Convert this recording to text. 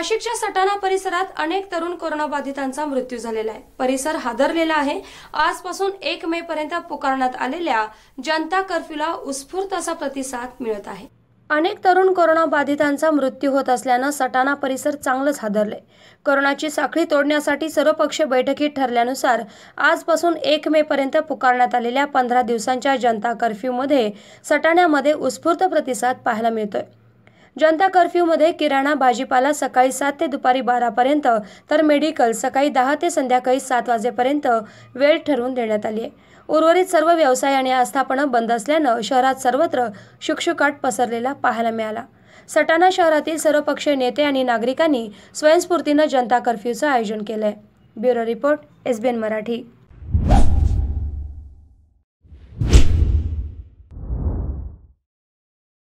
नाशिकच्या सटाणा परिसरात अनेक तरुण कोरोनाबाधितांचा मृत्यू झालेला आहे परिसर हादरलेला आहे आजपासून एक मे पर्यंत पुकारण्यात आलेल्या जनता कर्फ्यूला उत्स्फूर्त असा प्रतिसाद मिळत आहे अनेक तरुण कोरोनाबाधितांचा मृत्यू होत असल्यानं सटाणा परिसर चांगलंच हादरले कोरोनाची साखळी तोडण्यासाठी सर्वपक्षीय बैठकीत ठरल्यानुसार आजपासून एक मे पर्यंत पुकारण्यात आलेल्या पंधरा दिवसांच्या जनता कर्फ्यूमध्ये सटाण्यामध्ये उत्स्फूर्त प्रतिसाद पाहायला मिळतोय जनता कर्फ्यूमध्ये किराणा भाजीपाला सकाळी सात ते दुपारी बारापर्यंत तर मेडिकल सकाळी दहा ते संध्याकाळी सात वाजेपर्यंत वेळ ठरवून देण्यात आली आहे उर्वरित सर्व व्यवसाय आणि आस्थापनं बंद असल्यानं शहरात सर्वत्र शुकशुकाट पसरलेला पाहायला मिळाला सटाणा शहरातील सर्वपक्षीय नेते आणि नागरिकांनी स्वयंस्फूर्तीनं जनता कर्फ्यूचं आयोजन केलं आहे ब्युरो रिपोर्ट एसबीएन मराठी